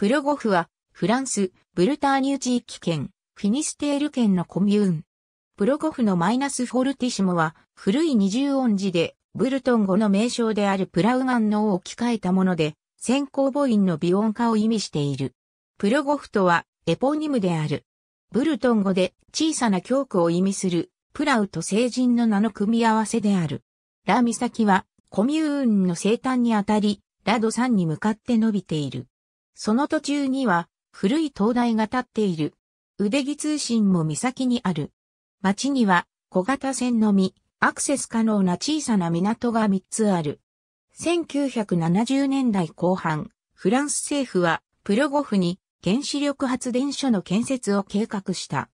プロゴフは、フランス、ブルターニュ地域圏、フィニステール圏のコミューン。プロゴフのマイナスフォルティシモは、古い二重音字で、ブルトン語の名称であるプラウガンのを置き換えたもので、先行母音の微音化を意味している。プロゴフとは、エポニムである。ブルトン語で、小さな教区を意味する、プラウと聖人の名の組み合わせである。ラミサキは、コミューンの生誕にあたり、ラドんに向かって伸びている。その途中には古い灯台が建っている。腕木通信も岬にある。町には小型船のみ、アクセス可能な小さな港が3つある。1970年代後半、フランス政府はプロゴフに原子力発電所の建設を計画した。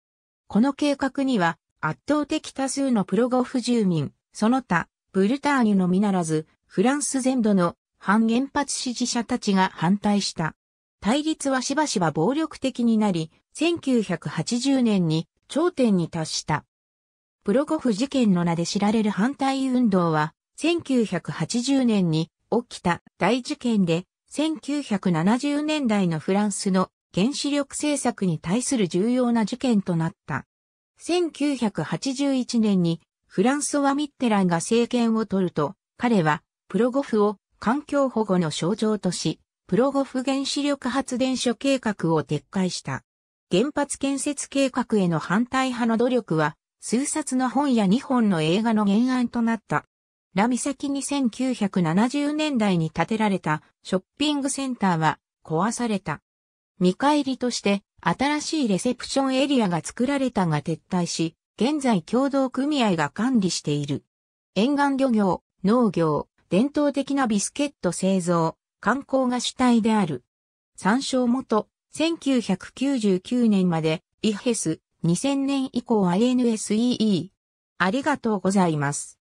この計画には圧倒的多数のプロゴフ住民、その他、ブルターニュのみならず、フランス全土の反原発支持者たちが反対した。対立はしばしば暴力的になり、1980年に頂点に達した。プロゴフ事件の名で知られる反対運動は、1980年に起きた大事件で、1970年代のフランスの原子力政策に対する重要な事件となった。1981年にフランソワ・ミッテランが政権を取ると、彼はプロゴフを環境保護の象徴とし、プロゴフ原子力発電所計画を撤回した。原発建設計画への反対派の努力は、数冊の本や2本の映画の原案となった。ラミサキに1970年代に建てられたショッピングセンターは壊された。見返りとして新しいレセプションエリアが作られたが撤退し、現在共同組合が管理している。沿岸漁業、農業、伝統的なビスケット製造、観光が主体である。参照元、1999年まで、イヘス、2000年以降 i n s e e ありがとうございます。